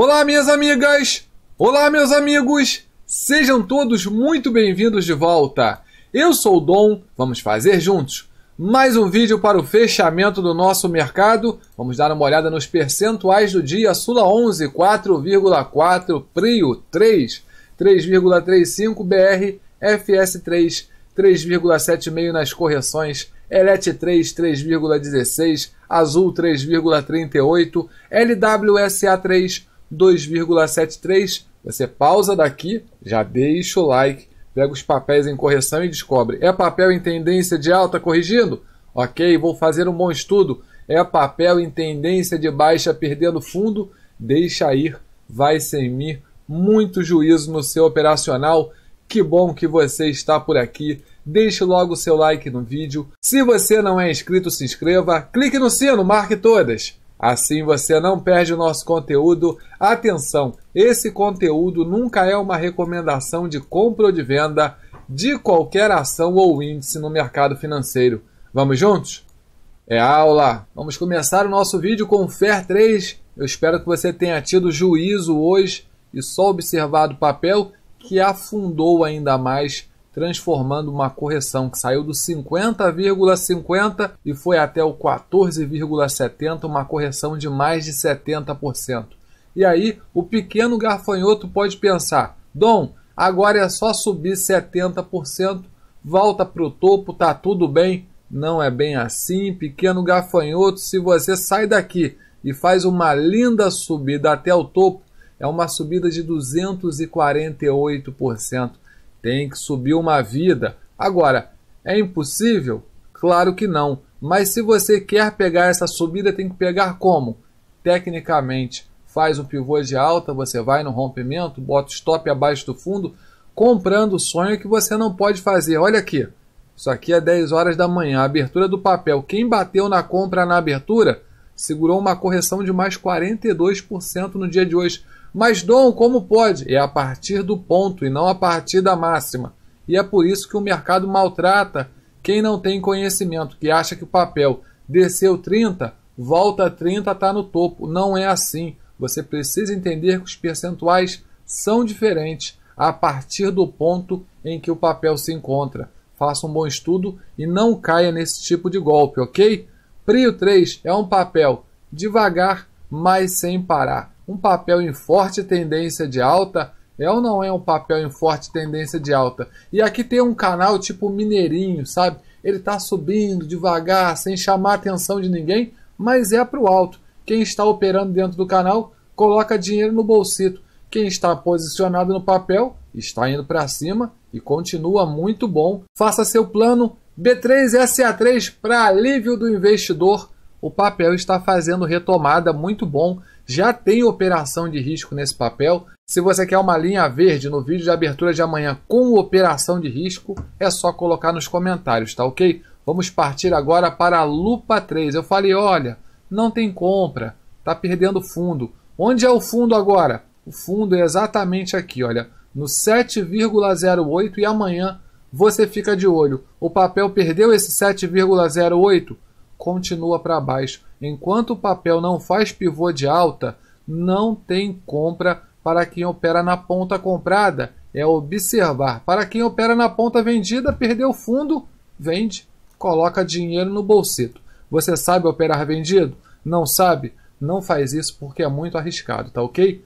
Olá, minhas amigas! Olá, meus amigos! Sejam todos muito bem-vindos de volta! Eu sou o Dom, vamos fazer juntos mais um vídeo para o fechamento do nosso mercado. Vamos dar uma olhada nos percentuais do dia. Sula 11, 4,4, Prio 3, 3,35, BR, FS 3, 3,75 nas correções, Elet 3, 3,16, Azul 3,38, LWSA 3, 2,73. Você pausa daqui, já deixa o like, pega os papéis em correção e descobre. É papel em tendência de alta tá corrigindo? Ok, vou fazer um bom estudo. É papel em tendência de baixa perdendo fundo? Deixa ir, vai sem mim. Muito juízo no seu operacional. Que bom que você está por aqui. Deixe logo o seu like no vídeo. Se você não é inscrito, se inscreva. Clique no sino, marque todas. Assim você não perde o nosso conteúdo. Atenção, esse conteúdo nunca é uma recomendação de compra ou de venda de qualquer ação ou índice no mercado financeiro. Vamos juntos? É aula. Vamos começar o nosso vídeo com FER 3. Eu espero que você tenha tido juízo hoje e só observado o papel que afundou ainda mais transformando uma correção que saiu do 50,50 e foi até o 14,70, uma correção de mais de 70%. E aí, o pequeno garfanhoto pode pensar: Dom, agora é só subir 70%, volta para o topo, tá tudo bem. Não é bem assim, pequeno gafanhoto. Se você sai daqui e faz uma linda subida até o topo, é uma subida de 248%. Tem que subir uma vida. Agora, é impossível? Claro que não. Mas se você quer pegar essa subida, tem que pegar como? Tecnicamente, faz o pivô de alta, você vai no rompimento, bota o stop abaixo do fundo, comprando o sonho que você não pode fazer. Olha aqui, isso aqui é 10 horas da manhã, abertura do papel. Quem bateu na compra na abertura segurou uma correção de mais 42% no dia de hoje. Mas Dom, como pode? É a partir do ponto e não a partir da máxima. E é por isso que o mercado maltrata quem não tem conhecimento, que acha que o papel desceu 30, volta a 30, está no topo. Não é assim. Você precisa entender que os percentuais são diferentes a partir do ponto em que o papel se encontra. Faça um bom estudo e não caia nesse tipo de golpe, ok? Prio 3 é um papel devagar, mas sem parar um papel em forte tendência de alta é ou não é um papel em forte tendência de alta? E aqui tem um canal tipo Mineirinho, sabe? Ele está subindo devagar, sem chamar a atenção de ninguém, mas é para o alto. Quem está operando dentro do canal coloca dinheiro no bolsito. Quem está posicionado no papel está indo para cima e continua muito bom. Faça seu plano B3SA3 para alívio do investidor. O papel está fazendo retomada muito bom já tem operação de risco nesse papel. Se você quer uma linha verde no vídeo de abertura de amanhã com operação de risco, é só colocar nos comentários, tá ok? Vamos partir agora para a lupa 3. Eu falei, olha, não tem compra, tá perdendo fundo. Onde é o fundo agora? O fundo é exatamente aqui, olha, no 7,08 e amanhã você fica de olho. O papel perdeu esse 7,08? continua para baixo. Enquanto o papel não faz pivô de alta, não tem compra para quem opera na ponta comprada. É observar. Para quem opera na ponta vendida, perdeu fundo, vende, coloca dinheiro no bolsito. Você sabe operar vendido? Não sabe? Não faz isso porque é muito arriscado, tá ok?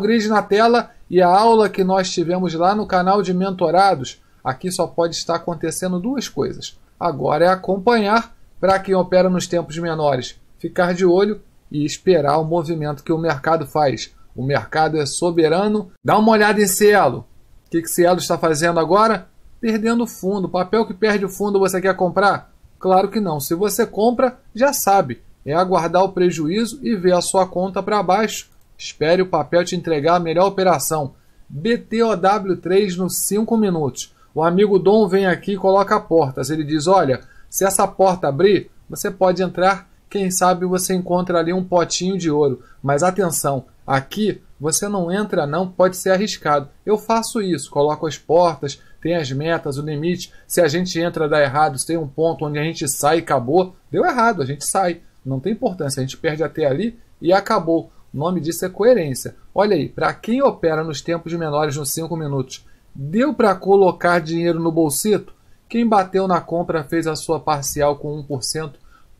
Grid na tela e a aula que nós tivemos lá no canal de mentorados. Aqui só pode estar acontecendo duas coisas. Agora é acompanhar para quem opera nos tempos menores, ficar de olho e esperar o movimento que o mercado faz. O mercado é soberano. Dá uma olhada em Cielo. O que, que Cielo está fazendo agora? Perdendo fundo. Papel que perde o fundo você quer comprar? Claro que não. Se você compra, já sabe. É aguardar o prejuízo e ver a sua conta para baixo. Espere o papel te entregar a melhor operação. BTOW3 nos 5 minutos. O amigo Dom vem aqui e coloca a portas. Ele diz: Olha, se essa porta abrir, você pode entrar, quem sabe você encontra ali um potinho de ouro. Mas atenção, aqui você não entra não, pode ser arriscado. Eu faço isso, coloco as portas, tem as metas, o limite. Se a gente entra, dá errado, se tem um ponto onde a gente sai e acabou, deu errado, a gente sai. Não tem importância, a gente perde até ali e acabou. O nome disso é coerência. Olha aí, para quem opera nos tempos menores nos 5 minutos, deu para colocar dinheiro no bolsito? Quem bateu na compra fez a sua parcial com 1%,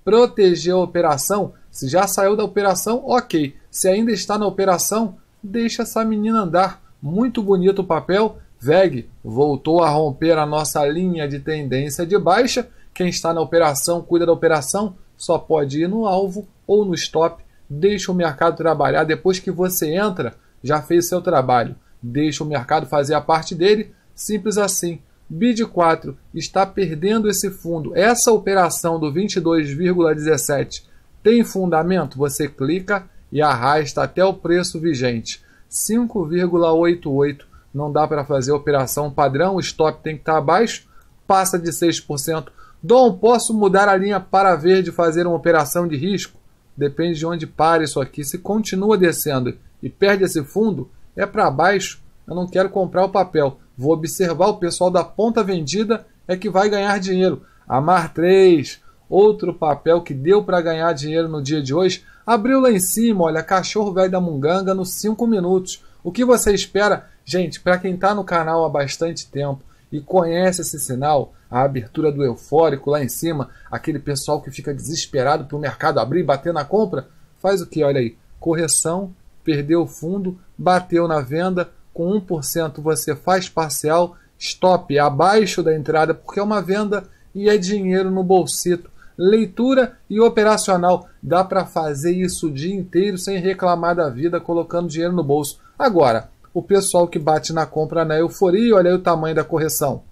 protegeu a operação. Se já saiu da operação, ok. Se ainda está na operação, deixa essa menina andar. Muito bonito o papel. VEG voltou a romper a nossa linha de tendência de baixa. Quem está na operação, cuida da operação, só pode ir no alvo ou no stop. Deixa o mercado trabalhar. Depois que você entra, já fez seu trabalho. Deixa o mercado fazer a parte dele. Simples assim. BID 4 está perdendo esse fundo, essa operação do 22,17 tem fundamento, você clica e arrasta até o preço vigente. 5,88 não dá para fazer operação padrão, o stop tem que estar tá abaixo, passa de 6%. Dom, posso mudar a linha para verde e fazer uma operação de risco? Depende de onde para isso aqui. Se continua descendo e perde esse fundo, é para baixo. Eu não quero comprar o papel. Vou observar o pessoal da ponta vendida é que vai ganhar dinheiro. A mar 3, outro papel que deu para ganhar dinheiro no dia de hoje, abriu lá em cima, olha, cachorro velho da Munganga nos 5 minutos. O que você espera? Gente, para quem está no canal há bastante tempo e conhece esse sinal, a abertura do eufórico lá em cima, aquele pessoal que fica desesperado para o mercado abrir e bater na compra, faz o que? Olha aí, correção, perdeu o fundo, bateu na venda, com 1% você faz parcial, stop abaixo da entrada, porque é uma venda e é dinheiro no bolsito. Leitura e operacional. Dá para fazer isso o dia inteiro sem reclamar da vida, colocando dinheiro no bolso. Agora, o pessoal que bate na compra na euforia, olha aí o tamanho da correção.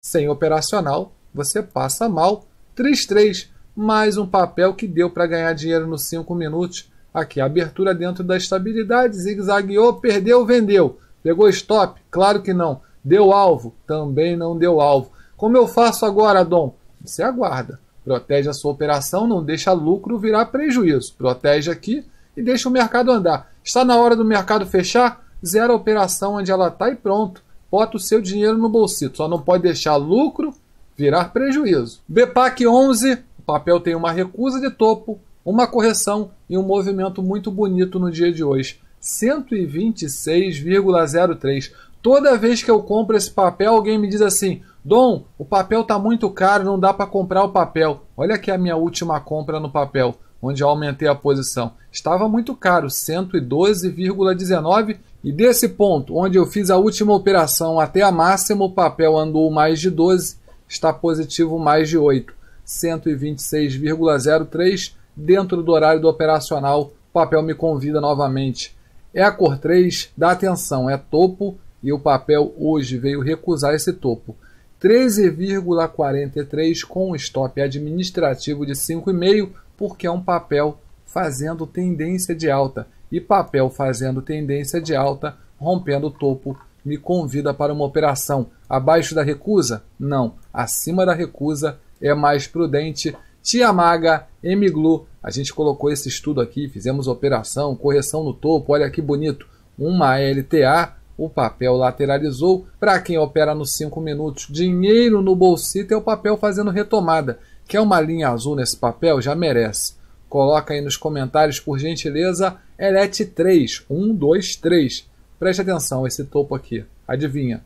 Sem operacional, você passa mal. 3-3, mais um papel que deu para ganhar dinheiro nos 5 minutos. Aqui, abertura dentro da estabilidade, zigue-zagueou, perdeu, vendeu. Pegou stop? Claro que não. Deu alvo? Também não deu alvo. Como eu faço agora, Dom? Você aguarda. Protege a sua operação, não deixa lucro virar prejuízo. Protege aqui e deixa o mercado andar. Está na hora do mercado fechar? Zera a operação onde ela está e pronto. Bota o seu dinheiro no bolsito. Só não pode deixar lucro virar prejuízo. BPAC 11, o papel tem uma recusa de topo uma correção e um movimento muito bonito no dia de hoje. 126,03. Toda vez que eu compro esse papel, alguém me diz assim: Dom, o papel está muito caro, não dá para comprar o papel. Olha aqui a minha última compra no papel, onde eu aumentei a posição. Estava muito caro, 112,19. E desse ponto, onde eu fiz a última operação até a máxima, o papel andou mais de 12, está positivo mais de 8. 126,03 dentro do horário do operacional, o papel me convida novamente. É a cor 3, dá atenção, é topo e o papel hoje veio recusar esse topo. 13,43 com stop administrativo de 5,5, porque é um papel fazendo tendência de alta. E papel fazendo tendência de alta, rompendo o topo, me convida para uma operação. Abaixo da recusa? Não. Acima da recusa é mais prudente Tiamaga, Emiglu. A gente colocou esse estudo aqui, fizemos operação, correção no topo, olha que bonito. Uma LTA, o papel lateralizou. Para quem opera nos 5 minutos, dinheiro no bolsito é o papel fazendo retomada. Quer uma linha azul nesse papel? Já merece. Coloca aí nos comentários, por gentileza, ELET 3, 1, 2, 3. Preste atenção, esse topo aqui. Adivinha?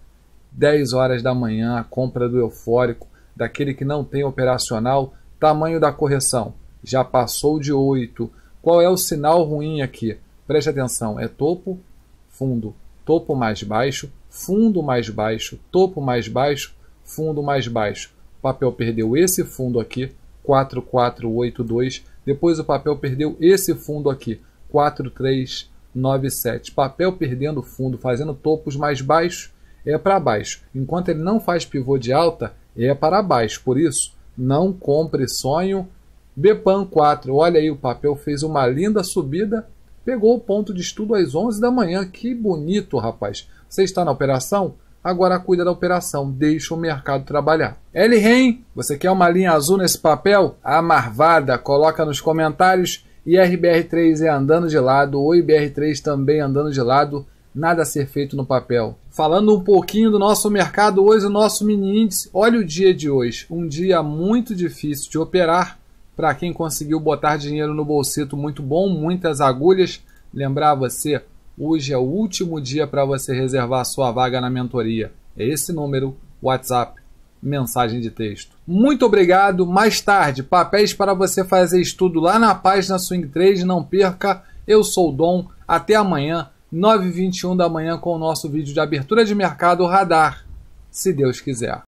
10 horas da manhã, a compra do eufórico, daquele que não tem operacional, Tamanho da correção. Já passou de 8. Qual é o sinal ruim aqui? Preste atenção, é topo, fundo, topo mais baixo, fundo mais baixo, topo mais baixo, fundo mais baixo. O papel perdeu esse fundo aqui, 4482. Depois o papel perdeu esse fundo aqui, 4397. Papel perdendo fundo, fazendo topos mais baixos, é para baixo. Enquanto ele não faz pivô de alta, é para baixo. Por isso, não compre sonho. Bepan 4, olha aí, o papel fez uma linda subida, pegou o ponto de estudo às 11 da manhã. Que bonito, rapaz. Você está na operação? Agora cuida da operação, deixa o mercado trabalhar. L. Ren, você quer uma linha azul nesse papel? A marvada, coloca nos comentários. E RBR3 é andando de lado, o IBR3 também andando de lado nada a ser feito no papel. Falando um pouquinho do nosso mercado hoje, o nosso mini índice, olha o dia de hoje, um dia muito difícil de operar para quem conseguiu botar dinheiro no bolsito, muito bom, muitas agulhas. Lembrar você, hoje é o último dia para você reservar sua vaga na mentoria. É esse número, WhatsApp, mensagem de texto. Muito obrigado. Mais tarde, papéis para você fazer estudo lá na página Swing 3, não perca. Eu sou o Dom. Até amanhã 9h21 da manhã, com o nosso vídeo de abertura de mercado Radar, se Deus quiser.